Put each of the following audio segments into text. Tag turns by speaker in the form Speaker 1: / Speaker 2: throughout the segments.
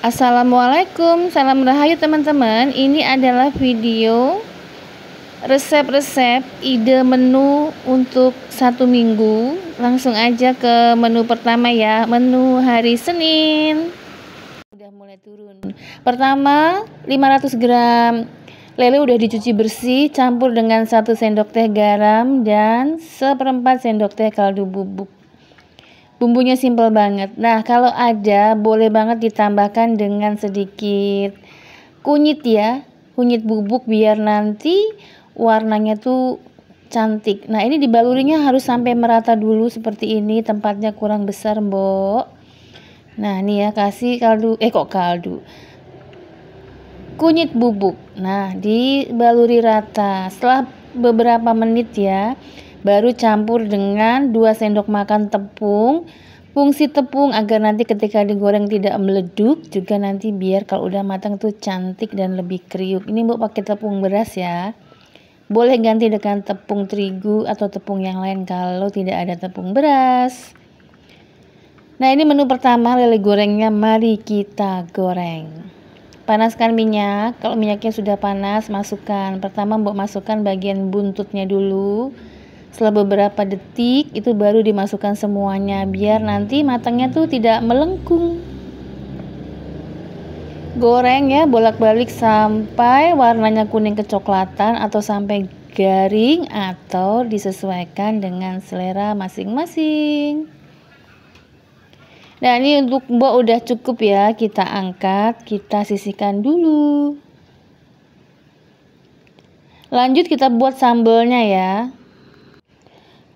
Speaker 1: Assalamualaikum, salam rahayu teman-teman. Ini adalah video resep-resep ide menu untuk satu minggu. Langsung aja ke menu pertama ya, menu hari Senin. Udah mulai turun. Pertama, 500 gram lele udah dicuci bersih, campur dengan 1 sendok teh garam dan seperempat sendok teh kaldu bubuk. Bumbunya simpel banget. Nah, kalau ada boleh banget ditambahkan dengan sedikit kunyit ya. Kunyit bubuk biar nanti warnanya tuh cantik. Nah, ini dibalurinya harus sampai merata dulu seperti ini. Tempatnya kurang besar, Mbok. Nah, ini ya kasih kaldu eh kok kaldu. Kunyit bubuk. Nah, dibaluri rata. Setelah beberapa menit ya. Baru campur dengan 2 sendok makan tepung. Fungsi tepung agar nanti ketika digoreng tidak meleduk, juga nanti biar kalau udah matang tuh cantik dan lebih kriuk. Ini Mbok pakai tepung beras ya. Boleh ganti dengan tepung terigu atau tepung yang lain kalau tidak ada tepung beras. Nah, ini menu pertama lele gorengnya. Mari kita goreng. Panaskan minyak. Kalau minyaknya sudah panas, masukkan. Pertama, Mbok masukkan bagian buntutnya dulu. Setelah beberapa detik itu baru dimasukkan semuanya biar nanti matangnya tuh tidak melengkung. Goreng ya bolak-balik sampai warnanya kuning kecoklatan atau sampai garing atau disesuaikan dengan selera masing-masing. Nah ini untuk mbok udah cukup ya kita angkat kita sisihkan dulu. Lanjut kita buat sambelnya ya.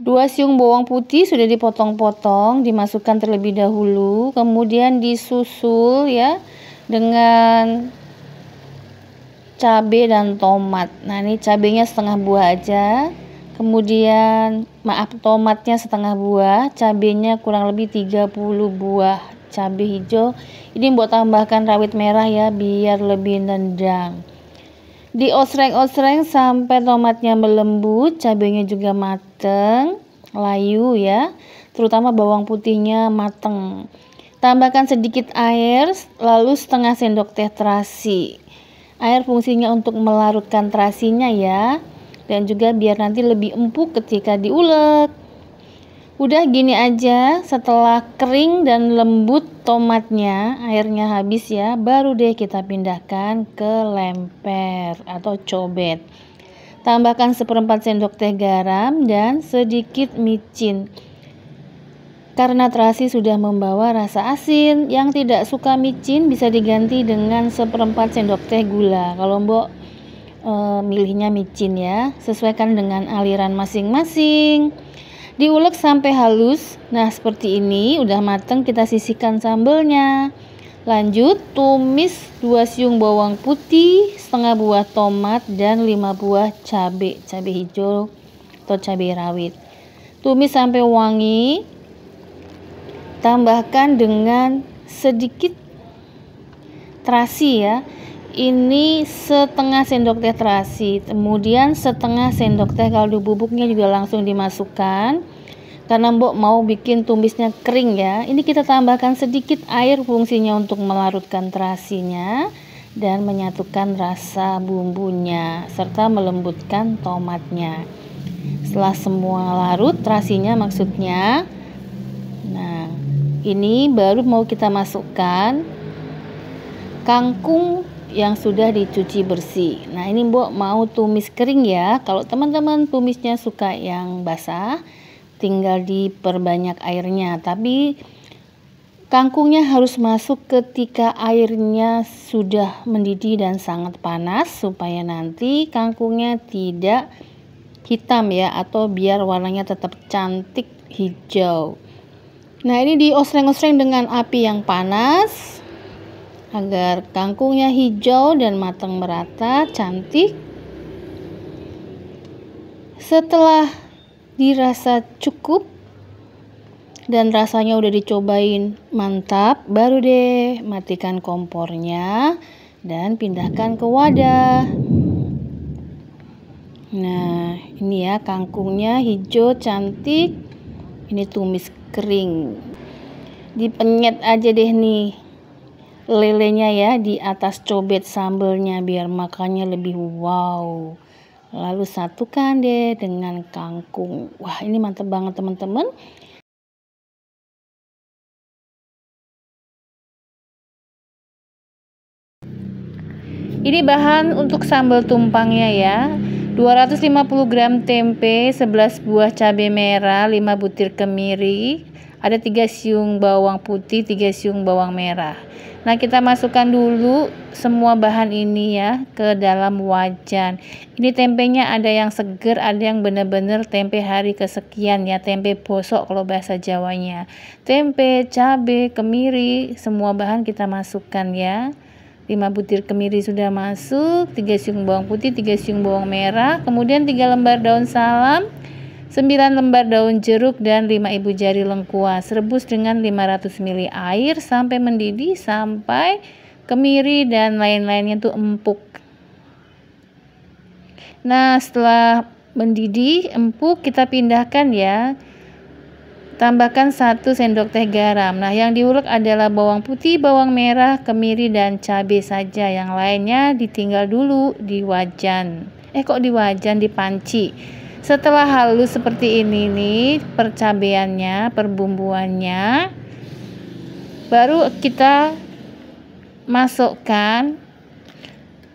Speaker 1: 2 siung bawang putih sudah dipotong-potong, dimasukkan terlebih dahulu, kemudian disusul ya dengan cabe dan tomat. Nah, ini cabenya setengah buah aja. Kemudian maaf tomatnya setengah buah, cabenya kurang lebih 30 buah cabe hijau. Ini buat tambahkan rawit merah ya biar lebih nendang diosreng-osreng sampai tomatnya melembut, cabenya juga matang mateng, layu ya, terutama bawang putihnya mateng. Tambahkan sedikit air, lalu setengah sendok teh terasi. Air fungsinya untuk melarutkan terasinya ya, dan juga biar nanti lebih empuk ketika diulek. Udah gini aja, setelah kering dan lembut tomatnya, airnya habis ya, baru deh kita pindahkan ke lemper atau cobet. Tambahkan seperempat sendok teh garam dan sedikit micin. Karena terasi sudah membawa rasa asin, yang tidak suka micin bisa diganti dengan seperempat sendok teh gula. Kalau mbok e, milihnya micin ya, sesuaikan dengan aliran masing-masing. Diulek sampai halus. Nah, seperti ini udah mateng kita sisihkan sambelnya. Lanjut, tumis 2 siung bawang putih, setengah buah tomat, dan 5 buah cabai, cabai hijau atau cabai rawit. Tumis sampai wangi. Tambahkan dengan sedikit terasi ya. Ini setengah sendok teh terasi, kemudian setengah sendok teh kaldu bubuknya juga langsung dimasukkan karena Mbok mau bikin tumisnya kering ya ini kita tambahkan sedikit air fungsinya untuk melarutkan terasinya dan menyatukan rasa bumbunya serta melembutkan tomatnya setelah semua larut terasinya maksudnya nah ini baru mau kita masukkan kangkung yang sudah dicuci bersih. Nah, ini Mbok mau tumis kering ya. Kalau teman-teman tumisnya suka yang basah, tinggal diperbanyak airnya tapi kangkungnya harus masuk ketika airnya sudah mendidih dan sangat panas supaya nanti kangkungnya tidak hitam ya atau biar warnanya tetap cantik hijau nah ini diosreng-osreng dengan api yang panas agar kangkungnya hijau dan matang merata cantik setelah dirasa cukup dan rasanya udah dicobain mantap, baru deh matikan kompornya dan pindahkan ke wadah. Nah, ini ya kangkungnya hijau cantik. Ini tumis kering. Dipenyet aja deh nih lelenya ya di atas cobet sambelnya biar makannya lebih wow. Lalu satukan deh dengan kangkung. Wah, ini mantep banget teman-teman. Ini bahan untuk sambal tumpangnya ya. 250 gram tempe, 11 buah cabai merah, 5 butir kemiri, ada tiga siung bawang putih tiga siung bawang merah nah kita masukkan dulu semua bahan ini ya ke dalam wajan ini tempenya ada yang seger ada yang benar-benar tempe hari kesekian ya tempe bosok kalau bahasa jawanya tempe cabe kemiri semua bahan kita masukkan ya 5 butir kemiri sudah masuk, 3 siung bawang putih, 3 siung bawang merah, kemudian 3 lembar daun salam, 9 lembar daun jeruk dan 5 ibu jari lengkuas. Rebus dengan 500 ml air sampai mendidih sampai kemiri dan lain-lainnya itu empuk. Nah, setelah mendidih empuk kita pindahkan ya. Tambahkan 1 sendok teh garam. Nah, yang diulek adalah bawang putih, bawang merah, kemiri dan cabai saja. Yang lainnya ditinggal dulu di wajan. Eh kok di wajan di panci. Setelah halus seperti ini nih percabeannya perbumbuannya baru kita masukkan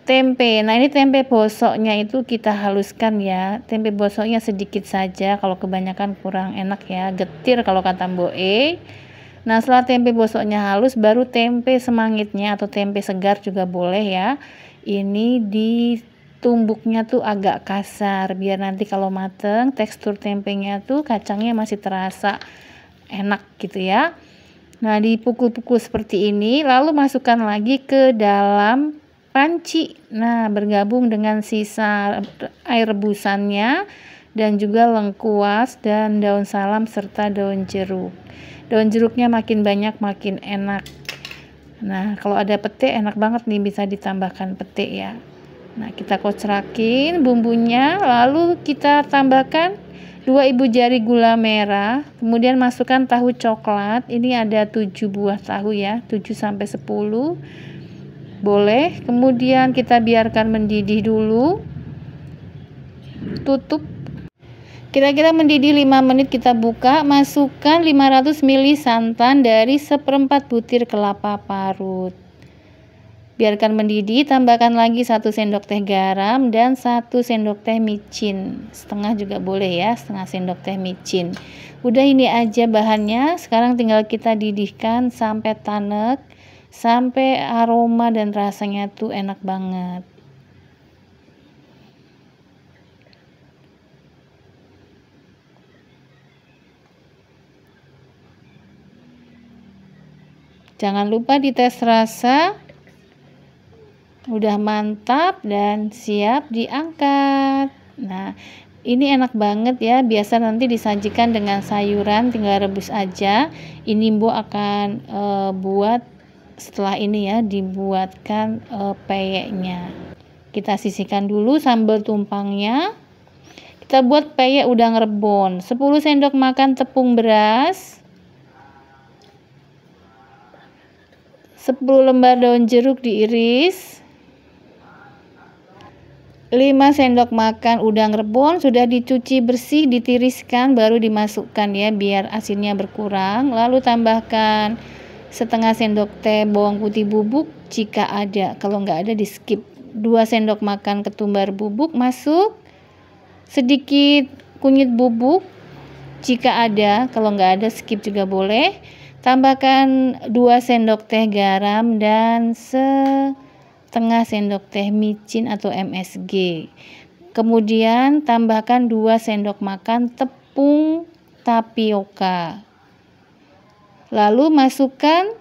Speaker 1: tempe. Nah, ini tempe bosoknya itu kita haluskan ya. Tempe bosoknya sedikit saja kalau kebanyakan kurang enak ya, getir kalau kata mbok e Nah, setelah tempe bosoknya halus baru tempe semangitnya atau tempe segar juga boleh ya. Ini di tumbuknya tuh agak kasar biar nanti kalau mateng tekstur tempenya tuh kacangnya masih terasa enak gitu ya nah dipukul-pukul seperti ini lalu masukkan lagi ke dalam panci nah bergabung dengan sisa air rebusannya dan juga lengkuas dan daun salam serta daun jeruk daun jeruknya makin banyak makin enak nah kalau ada pete enak banget nih bisa ditambahkan pete ya Nah, kita kocrakin bumbunya, lalu kita tambahkan dua ibu jari gula merah, kemudian masukkan tahu coklat. Ini ada 7 buah tahu ya, 7 sampai 10. Boleh. Kemudian kita biarkan mendidih dulu. Tutup. Kira-kira mendidih 5 menit kita buka, masukkan 500 ml santan dari seperempat butir kelapa parut. Biarkan mendidih, tambahkan lagi 1 sendok teh garam dan 1 sendok teh micin. Setengah juga boleh ya, setengah sendok teh micin. Udah ini aja bahannya. Sekarang tinggal kita didihkan sampai tanek, sampai aroma dan rasanya tuh enak banget. Jangan lupa dites rasa udah mantap dan siap diangkat. Nah, ini enak banget ya. Biasa nanti disajikan dengan sayuran, tinggal rebus aja. Ini bu akan e, buat setelah ini ya, dibuatkan e, peyeknya. Kita sisihkan dulu sambal tumpangnya. Kita buat peyek udang rebon. 10 sendok makan tepung beras. 10 lembar daun jeruk diiris. 5 sendok makan udang rebon sudah dicuci bersih ditiriskan baru dimasukkan ya biar asinnya berkurang lalu tambahkan setengah sendok teh bawang putih bubuk jika ada kalau nggak ada di skip 2 sendok makan ketumbar bubuk masuk sedikit kunyit bubuk jika ada kalau nggak ada skip juga boleh tambahkan 2 sendok teh garam dan se setengah sendok teh micin atau MSG. Kemudian tambahkan 2 sendok makan tepung tapioka. Lalu masukkan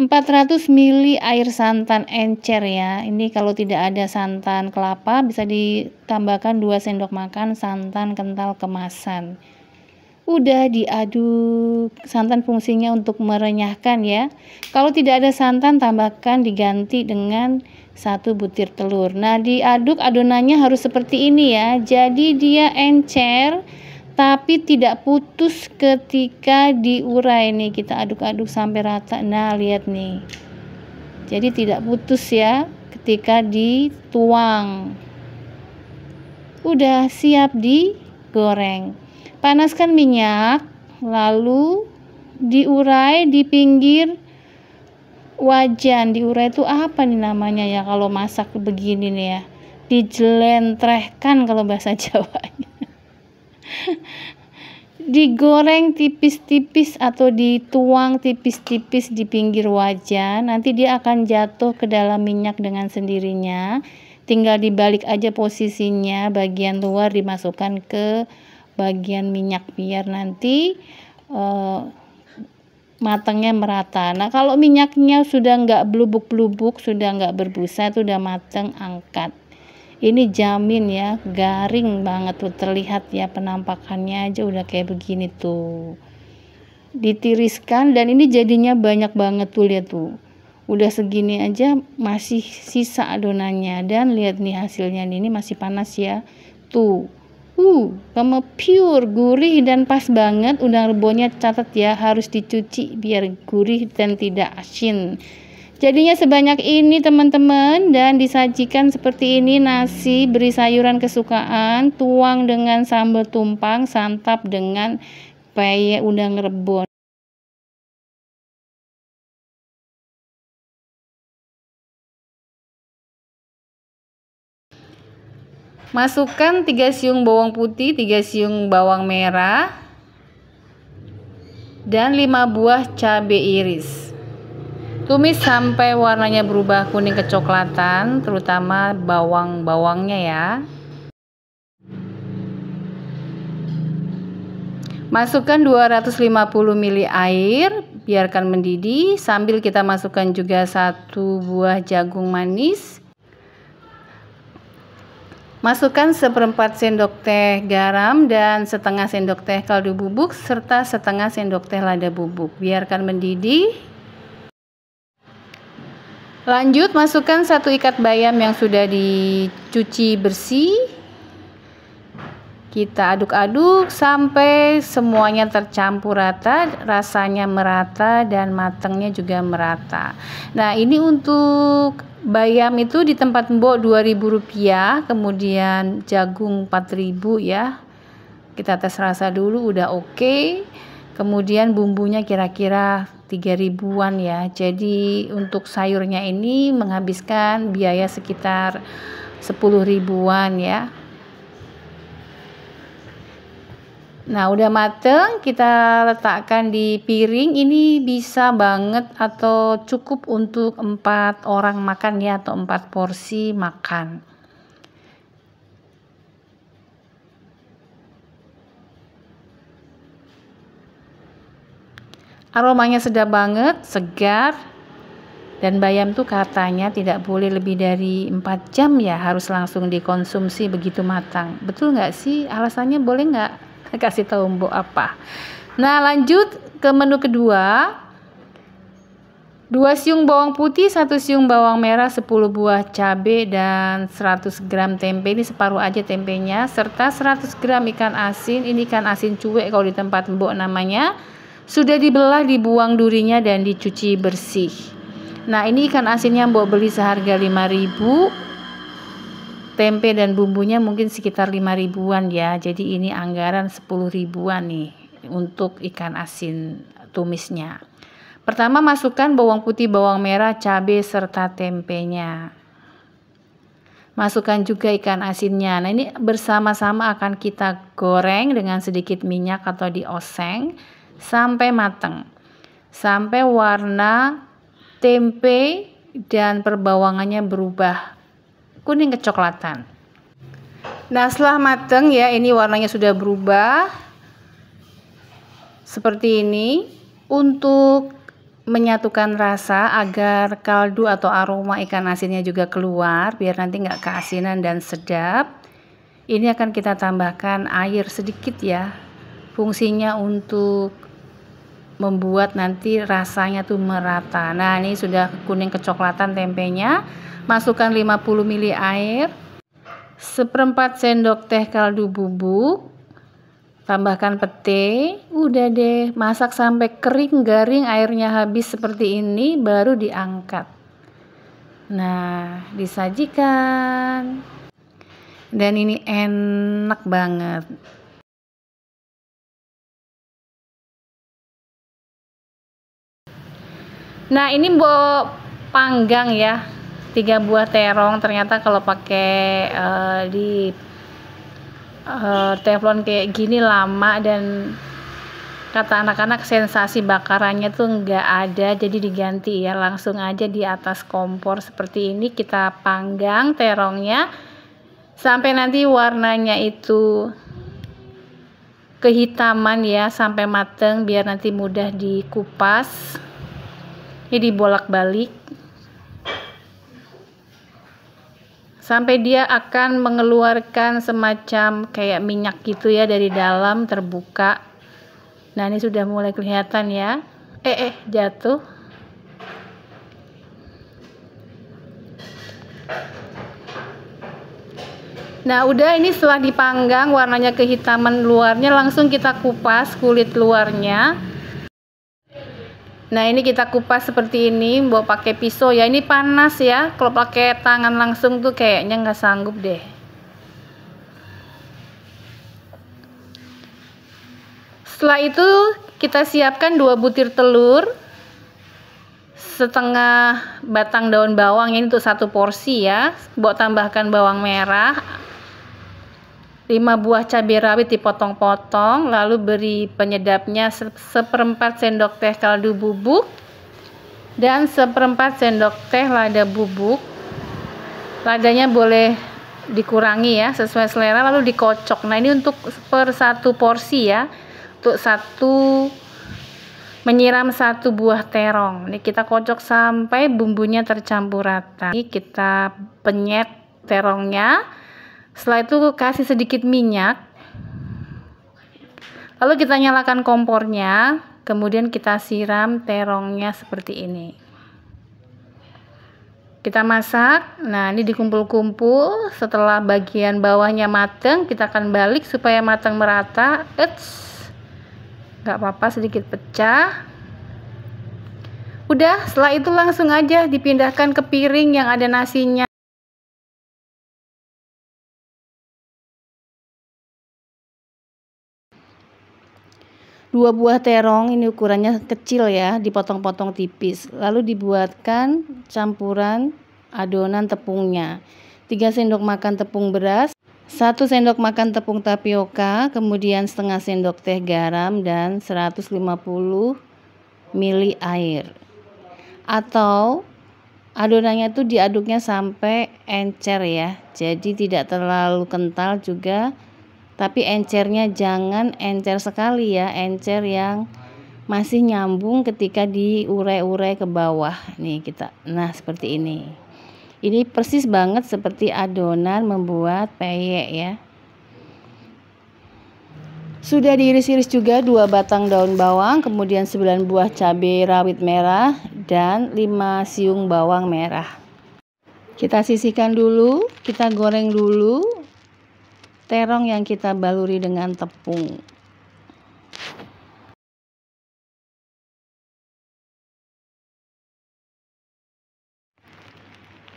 Speaker 1: 400 ml air santan encer ya. Ini kalau tidak ada santan kelapa bisa ditambahkan 2 sendok makan santan kental kemasan udah diaduk. Santan fungsinya untuk merenyahkan ya. Kalau tidak ada santan tambahkan diganti dengan satu butir telur. Nah, diaduk adonannya harus seperti ini ya. Jadi dia encer tapi tidak putus ketika diurai nih. Kita aduk-aduk sampai rata. Nah, lihat nih. Jadi tidak putus ya ketika dituang. Udah siap digoreng. Panaskan minyak, lalu diurai di pinggir wajan. Diurai itu apa nih namanya ya kalau masak begini nih ya? Dijelentrehkan kalau bahasa Jawanya. digoreng tipis-tipis atau dituang tipis-tipis di pinggir wajan nanti dia akan jatuh ke dalam minyak dengan sendirinya tinggal dibalik aja posisinya bagian luar dimasukkan ke bagian minyak biar nanti uh, matangnya merata. Nah kalau minyaknya sudah nggak belubuk-belubuk, sudah nggak berbusa, itu udah matang, angkat. Ini jamin ya, garing banget tuh terlihat ya penampakannya aja udah kayak begini tuh. Ditiriskan dan ini jadinya banyak banget tuh lihat tuh. Udah segini aja masih sisa adonannya dan lihat nih hasilnya ini masih panas ya. Tuh Uh, sama pure, gurih dan pas banget. Udang rebonnya catat ya, harus dicuci biar gurih dan tidak asin. Jadinya sebanyak ini teman-teman dan disajikan seperti ini nasi beri sayuran kesukaan, tuang dengan sambal tumpang, santap dengan peye udang rebon. Masukkan 3 siung bawang putih, 3 siung bawang merah, dan 5 buah cabai iris. Tumis sampai warnanya berubah kuning kecoklatan, terutama bawang-bawangnya ya. Masukkan 250 ml air, biarkan mendidih sambil kita masukkan juga satu buah jagung manis Masukkan seperempat sendok teh garam dan setengah sendok teh kaldu bubuk serta setengah sendok teh lada bubuk. Biarkan mendidih. Lanjut, masukkan satu ikat bayam yang sudah dicuci bersih. Kita aduk-aduk sampai semuanya tercampur rata, rasanya merata dan matangnya juga merata. Nah, ini untuk bayam itu di tempat Mbok 2000 rupiah, kemudian jagung 4000 ya. Kita tes rasa dulu udah oke. Okay. Kemudian bumbunya kira-kira 3.000an ya. Jadi untuk sayurnya ini menghabiskan biaya sekitar 10 ribuan ya. Nah, udah mateng, kita letakkan di piring. Ini bisa banget atau cukup untuk empat orang makan ya atau empat porsi makan. Aromanya sedap banget, segar. Dan bayam tuh katanya tidak boleh lebih dari 4 jam ya, harus langsung dikonsumsi begitu matang. Betul nggak sih? Alasannya boleh nggak? kasih tahu mbok apa nah lanjut ke menu kedua dua siung bawang putih, satu siung bawang merah, 10 buah cabe dan 100 gram tempe ini separuh aja tempenya serta 100 gram ikan asin. Ini ikan asin cuek kalau di tempat Mbok namanya. Sudah dibelah, dibuang durinya dan dicuci bersih. Nah, ini ikan asinnya Mbok beli seharga 5000 tempe dan bumbunya mungkin sekitar 5 ribuan ya jadi ini anggaran 10 ribuan nih untuk ikan asin tumisnya pertama masukkan bawang putih bawang merah cabai serta tempenya masukkan juga ikan asinnya nah ini bersama-sama akan kita goreng dengan sedikit minyak atau dioseng sampai matang sampai warna tempe dan perbawangannya berubah kuning kecoklatan. Nah, setelah mateng ya, ini warnanya sudah berubah seperti ini untuk menyatukan rasa agar kaldu atau aroma ikan asinnya juga keluar biar nanti nggak keasinan dan sedap ini akan kita tambahkan air sedikit ya fungsinya untuk membuat nanti rasanya tuh merata. Nah, ini sudah kuning kecoklatan tempenya. Masukkan 50 ml air, seperempat sendok teh kaldu bubuk, tambahkan pete, udah deh, masak sampai kering garing airnya habis seperti ini baru diangkat. Nah, disajikan. Dan ini enak banget. nah ini mbok panggang ya tiga buah terong ternyata kalau pakai uh, di uh, teflon kayak gini lama dan kata anak-anak sensasi bakarannya tuh nggak ada jadi diganti ya langsung aja di atas kompor seperti ini kita panggang terongnya sampai nanti warnanya itu kehitaman ya sampai mateng biar nanti mudah dikupas jadi bolak-balik sampai dia akan mengeluarkan semacam kayak minyak gitu ya dari dalam terbuka nah ini sudah mulai kelihatan ya eh eh jatuh nah udah ini setelah dipanggang warnanya kehitaman luarnya langsung kita kupas kulit luarnya Nah ini kita kupas seperti ini, mau pakai pisau ya. Ini panas ya. Kalau pakai tangan langsung tuh kayaknya nggak sanggup deh. Setelah itu kita siapkan dua butir telur, setengah batang daun bawang ini untuk satu porsi ya. Buat tambahkan bawang merah, 5 buah cabai rawit dipotong-potong, lalu beri penyedapnya seperempat sendok teh kaldu bubuk dan seperempat sendok teh lada bubuk. Ladanya boleh dikurangi ya sesuai selera lalu dikocok. Nah, ini untuk per satu porsi ya. Untuk satu menyiram satu buah terong. Ini kita kocok sampai bumbunya tercampur rata. Ini kita penyet terongnya setelah itu kasih sedikit minyak. Lalu kita nyalakan kompornya, kemudian kita siram terongnya seperti ini. Kita masak. Nah, ini dikumpul-kumpul. Setelah bagian bawahnya mateng, kita akan balik supaya matang merata. Eits. Gak apa-apa sedikit pecah. Udah, setelah itu langsung aja dipindahkan ke piring yang ada nasinya. Dua buah terong ini ukurannya kecil ya, dipotong-potong tipis. Lalu dibuatkan campuran adonan tepungnya. 3 sendok makan tepung beras, 1 sendok makan tepung tapioka, kemudian setengah sendok teh garam dan 150 ml air. Atau adonannya itu diaduknya sampai encer ya. Jadi tidak terlalu kental juga tapi encernya jangan encer sekali ya encer yang masih nyambung ketika diurai-urai ke bawah nih kita nah seperti ini ini persis banget seperti adonan membuat peyek ya sudah diiris-iris juga dua batang daun bawang kemudian 9 buah cabai rawit merah dan 5 siung bawang merah kita sisihkan dulu kita goreng dulu terong yang kita baluri dengan tepung.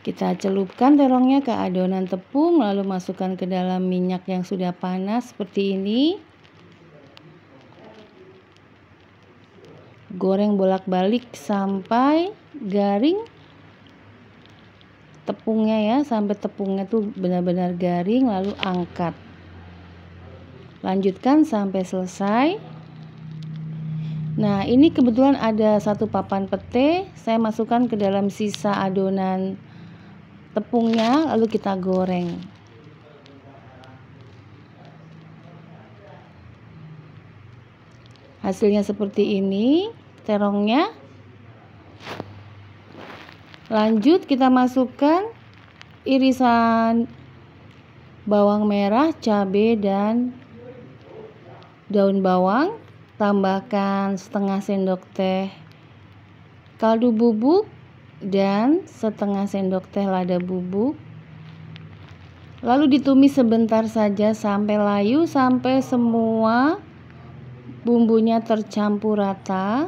Speaker 1: Kita celupkan terongnya ke adonan tepung lalu masukkan ke dalam minyak yang sudah panas seperti ini. Goreng bolak-balik sampai garing tepungnya ya sampai tepungnya tuh benar-benar garing lalu angkat lanjutkan sampai selesai nah ini kebetulan ada satu papan pete saya masukkan ke dalam sisa adonan tepungnya lalu kita goreng hasilnya seperti ini terongnya Lanjut kita masukkan irisan bawang merah, cabai dan daun bawang. Tambahkan setengah sendok teh kaldu bubuk dan setengah sendok teh lada bubuk. Lalu ditumis sebentar saja sampai layu sampai semua bumbunya tercampur rata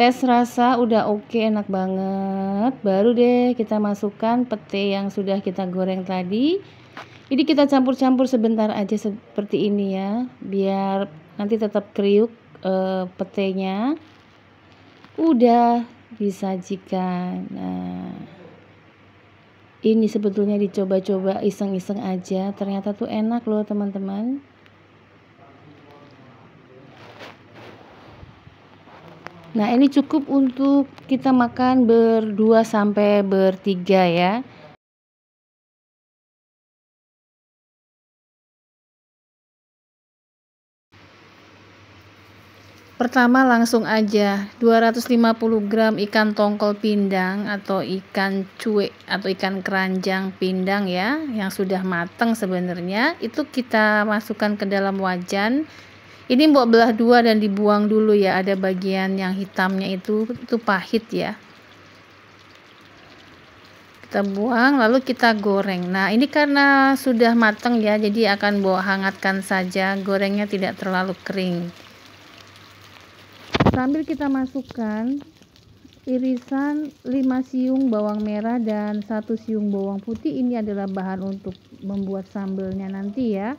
Speaker 1: tes rasa udah oke okay, enak banget baru deh kita masukkan pete yang sudah kita goreng tadi ini kita campur-campur sebentar aja seperti ini ya biar nanti tetap kriuk e, petenya udah disajikan nah ini sebetulnya dicoba-coba iseng-iseng aja ternyata tuh enak loh teman-teman Nah, ini cukup untuk kita makan berdua sampai bertiga ya. Pertama langsung aja 250 gram ikan tongkol pindang atau ikan cuek atau ikan keranjang pindang ya yang sudah matang sebenarnya itu kita masukkan ke dalam wajan ini mbok belah dua dan dibuang dulu ya ada bagian yang hitamnya itu itu pahit ya kita buang lalu kita goreng nah ini karena sudah matang ya jadi akan bawa hangatkan saja gorengnya tidak terlalu kering sambil kita masukkan irisan 5 siung bawang merah dan satu siung bawang putih ini adalah bahan untuk membuat sambelnya nanti ya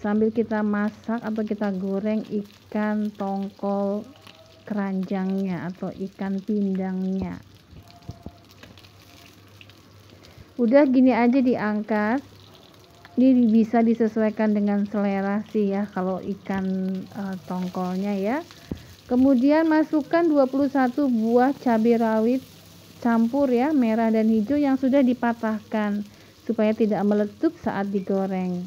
Speaker 1: sambil kita masak atau kita goreng ikan tongkol keranjangnya atau ikan pindangnya udah gini aja diangkat ini bisa disesuaikan dengan selera sih ya kalau ikan e, tongkolnya ya kemudian masukkan 21 buah cabai rawit campur ya merah dan hijau yang sudah dipatahkan supaya tidak meletup saat digoreng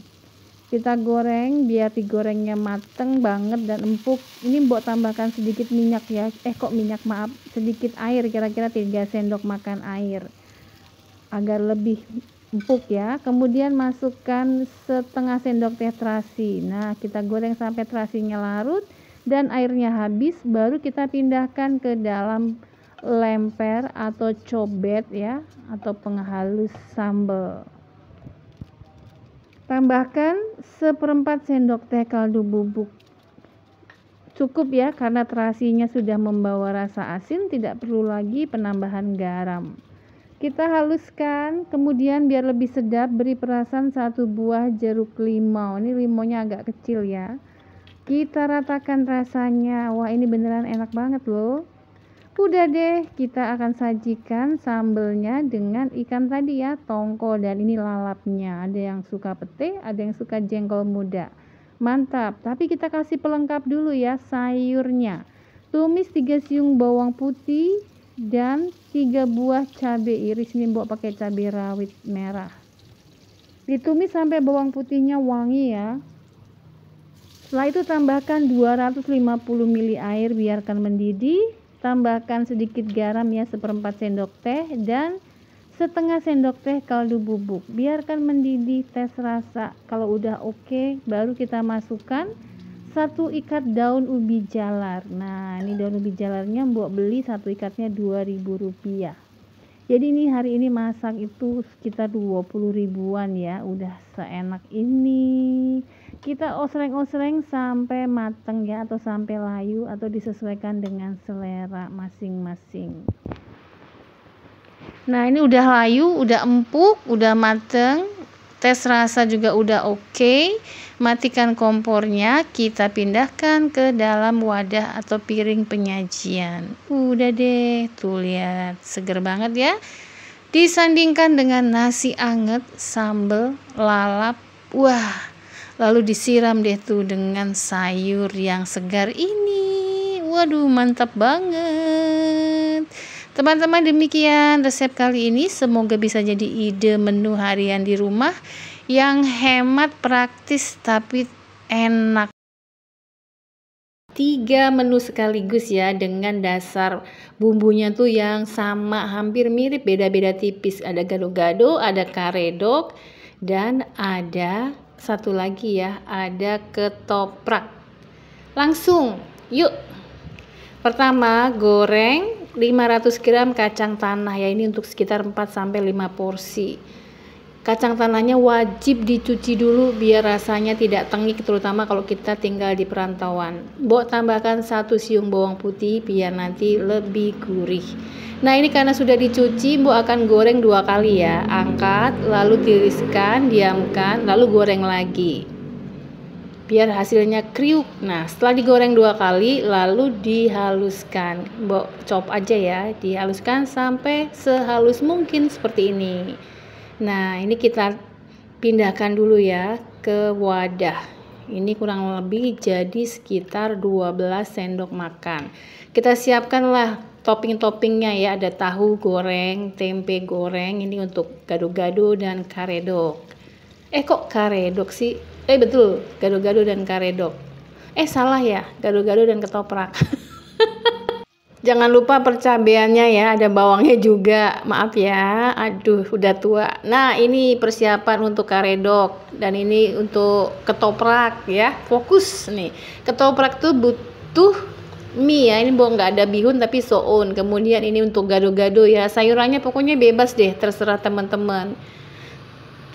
Speaker 1: kita goreng biar digorengnya mateng banget dan empuk ini mbok tambahkan sedikit minyak ya eh kok minyak maaf sedikit air kira-kira 3 sendok makan air agar lebih empuk ya kemudian masukkan setengah sendok teh terasi nah kita goreng sampai terasinya larut dan airnya habis baru kita pindahkan ke dalam lemper atau cobet ya atau penghalus sambal Tambahkan seperempat sendok teh kaldu bubuk. Cukup ya karena terasinya sudah membawa rasa asin tidak perlu lagi penambahan garam. Kita haluskan, kemudian biar lebih sedap beri perasan satu buah jeruk limau. Ini limaunya agak kecil ya. Kita ratakan rasanya. Wah, ini beneran enak banget loh. Udah deh, kita akan sajikan sambelnya dengan ikan tadi ya, tongkol dan ini lalapnya. Ada yang suka pete, ada yang suka jengkol muda. Mantap, tapi kita kasih pelengkap dulu ya sayurnya. Tumis 3 siung bawang putih dan 3 buah cabai iris. Ini mbok pakai cabai rawit merah. Ditumis sampai bawang putihnya wangi ya. Setelah itu tambahkan 250 ml air biarkan mendidih Tambahkan sedikit garam ya seperempat sendok teh dan setengah sendok teh kaldu bubuk. Biarkan mendidih tes rasa. Kalau udah oke, okay, baru kita masukkan satu ikat daun ubi jalar. Nah, ini daun ubi jalarnya Mbok beli satu ikatnya ribu rupiah jadi ini hari ini masak itu sekitar 20 ribuan ya udah seenak ini kita osreng-osreng sampai mateng ya atau sampai layu atau disesuaikan dengan selera masing-masing nah ini udah layu udah empuk udah mateng tes rasa juga udah oke okay. Matikan kompornya, kita pindahkan ke dalam wadah atau piring penyajian. Udah deh, tuh lihat, seger banget ya. Disandingkan dengan nasi anget, sambal, lalap. Wah, lalu disiram deh tuh dengan sayur yang segar ini. Waduh, mantap banget. Teman-teman demikian resep kali ini semoga bisa jadi ide menu harian di rumah yang hemat praktis tapi enak. Tiga menu sekaligus ya dengan dasar bumbunya tuh yang sama hampir mirip beda-beda tipis. Ada gado-gado, ada karedok, dan ada satu lagi ya, ada ketoprak. Langsung, yuk. Pertama, goreng 500 gram kacang tanah ya ini untuk sekitar 4 5 porsi. Kacang tanahnya wajib dicuci dulu biar rasanya tidak tengik terutama kalau kita tinggal di perantauan. Mbok tambahkan satu siung bawang putih biar nanti lebih gurih. Nah ini karena sudah dicuci Mbok akan goreng dua kali ya. Angkat lalu tiriskan, diamkan lalu goreng lagi. Biar hasilnya kriuk. Nah setelah digoreng dua kali lalu dihaluskan. Mbok chop aja ya. Dihaluskan sampai sehalus mungkin seperti ini. Nah, ini kita pindahkan dulu ya ke wadah. Ini kurang lebih jadi sekitar 12 sendok makan. Kita siapkanlah topping-toppingnya ya, ada tahu goreng, tempe goreng, ini untuk gado-gado dan karedok. Eh kok karedok sih? Eh betul, gado-gado dan karedok. Eh salah ya, gado-gado dan ketoprak. Jangan lupa percabeannya ya, ada bawangnya juga. Maaf ya, aduh udah tua. Nah ini persiapan untuk karedok dan ini untuk ketoprak ya. Fokus nih, ketoprak tuh butuh mie ya ini bukan nggak ada bihun tapi soun kemudian ini untuk gado-gado ya sayurannya pokoknya bebas deh terserah teman-teman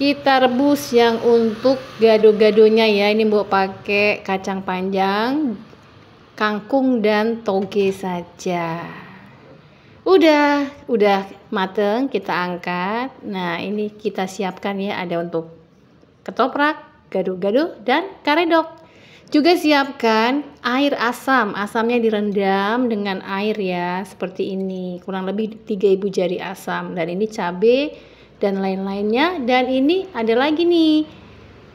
Speaker 1: kita rebus yang untuk gado-gadonya ya ini mau pakai kacang panjang kangkung dan toge saja. Udah, udah mateng kita angkat. Nah, ini kita siapkan ya ada untuk ketoprak, gaduh-gaduh dan karedok. Juga siapkan air asam. Asamnya direndam dengan air ya, seperti ini. Kurang lebih 3 ibu jari asam dan ini cabe dan lain-lainnya dan ini ada lagi nih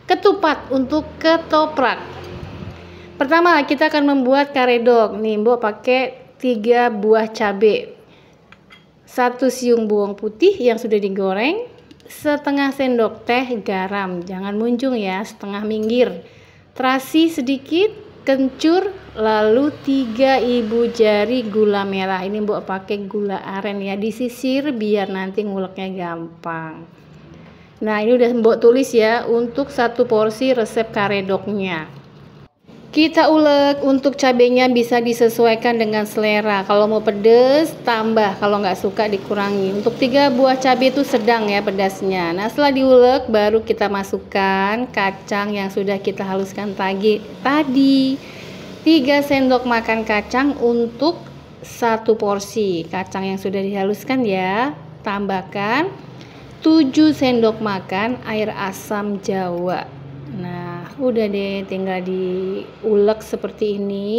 Speaker 1: ketupat untuk ketoprak Pertama, kita akan membuat karedok. Nih, Mbok pakai 3 buah cabai. satu siung bawang putih yang sudah digoreng, setengah sendok teh garam. Jangan munjung ya, setengah minggir. Terasi sedikit, kencur, lalu 3 ibu jari gula merah. Ini Mbok pakai gula aren ya, disisir biar nanti nguleknya gampang. Nah ini udah mbok tulis ya untuk satu porsi resep karedoknya. Kita ulek untuk cabenya bisa disesuaikan dengan selera. Kalau mau pedes tambah, kalau nggak suka dikurangi. Untuk tiga buah cabai itu sedang ya pedasnya. Nah setelah diulek baru kita masukkan kacang yang sudah kita haluskan tadi. Tadi 3 sendok makan kacang untuk satu porsi kacang yang sudah dihaluskan ya. Tambahkan 7 sendok makan air asam jawa. Nah udah deh tinggal diulek seperti ini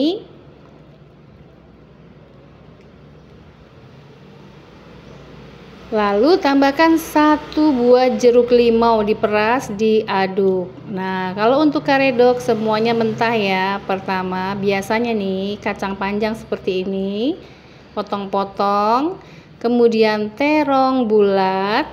Speaker 1: Lalu tambahkan satu buah jeruk limau diperas diaduk. Nah, kalau untuk karedok semuanya mentah ya. Pertama, biasanya nih kacang panjang seperti ini potong-potong, kemudian terong bulat,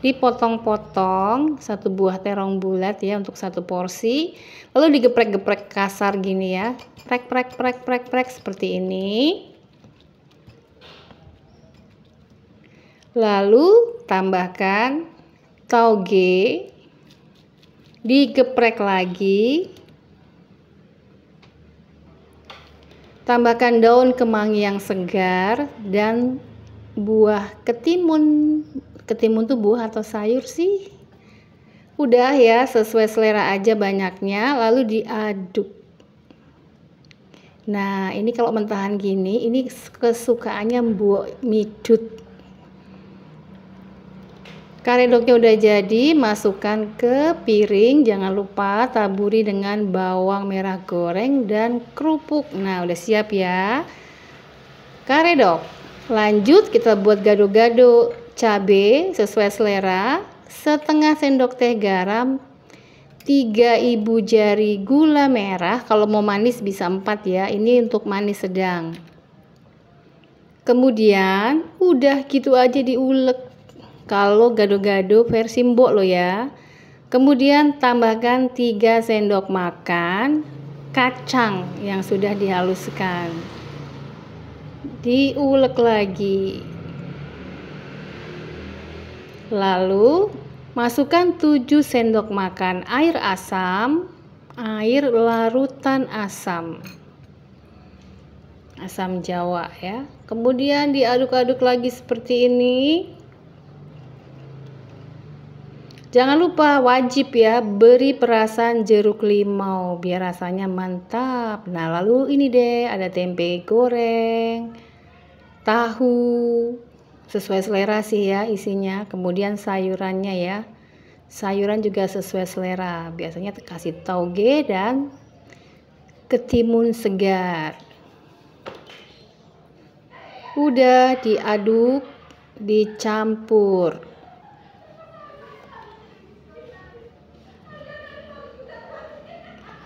Speaker 1: dipotong-potong satu buah terong bulat ya untuk satu porsi lalu digeprek-geprek kasar gini ya prek prek prek prek prek seperti ini lalu tambahkan tauge digeprek lagi tambahkan daun kemangi yang segar dan buah ketimun ketimun tuh buah atau sayur sih? Udah ya, sesuai selera aja banyaknya, lalu diaduk. Nah, ini kalau mentahan gini, ini kesukaannya buat Midut. Karedoknya udah jadi, masukkan ke piring. Jangan lupa taburi dengan bawang merah goreng dan kerupuk. Nah, udah siap ya. Karedok. Lanjut kita buat gado-gado cabai sesuai selera, setengah sendok teh garam, 3 ibu jari gula merah, kalau mau manis bisa 4 ya, ini untuk manis sedang. Kemudian udah gitu aja diulek. Kalau gado-gado versi mbok lo ya. Kemudian tambahkan 3 sendok makan kacang yang sudah dihaluskan. Diulek lagi. Lalu masukkan 7 sendok makan air asam, air larutan asam. Asam Jawa ya. Kemudian diaduk-aduk lagi seperti ini. Jangan lupa wajib ya beri perasan jeruk limau biar rasanya mantap. Nah, lalu ini deh ada tempe goreng, tahu, sesuai selera sih ya isinya kemudian sayurannya ya sayuran juga sesuai selera biasanya kasih tauge dan ketimun segar udah diaduk dicampur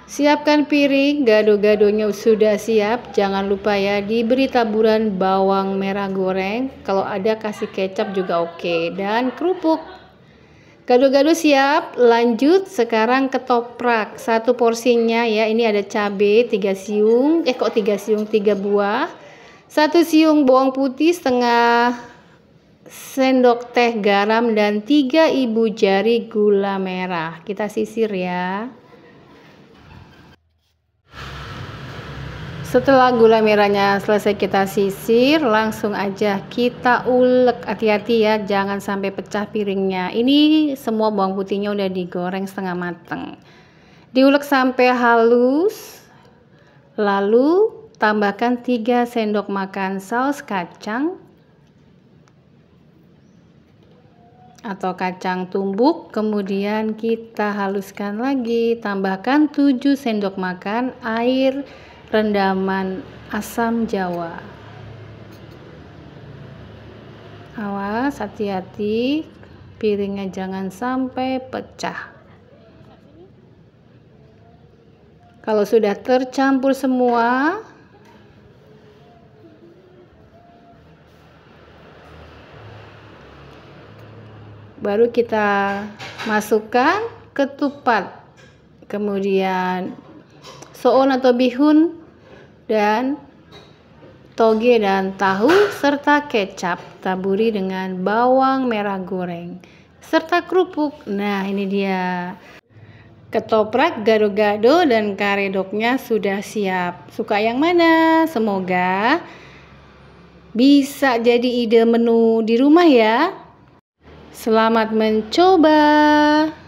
Speaker 1: Siapkan piring, gado-gadonya sudah siap. Jangan lupa ya, diberi taburan bawang merah goreng. Kalau ada kasih kecap juga oke. Dan kerupuk. Gado-gado siap, lanjut sekarang ketoprak. Satu porsinya ya, ini ada cabai tiga siung, eh kok 3 siung tiga buah. Satu siung bawang putih setengah sendok teh garam dan tiga ibu jari gula merah. Kita sisir ya. Setelah gula merahnya selesai kita sisir, langsung aja kita ulek. Hati-hati ya, jangan sampai pecah piringnya. Ini semua bawang putihnya udah digoreng setengah mateng. Diulek sampai halus. Lalu tambahkan 3 sendok makan saus kacang atau kacang tumbuk kemudian kita haluskan lagi tambahkan 7 sendok makan air rendaman asam jawa awas hati-hati piringnya jangan sampai pecah kalau sudah tercampur semua baru kita masukkan ketupat kemudian soun atau bihun, dan toge dan tahu serta kecap taburi dengan bawang merah goreng serta kerupuk. Nah, ini dia. Ketoprak, gado-gado, dan karedoknya sudah siap. Suka yang mana? Semoga bisa jadi ide menu di rumah ya. Selamat mencoba.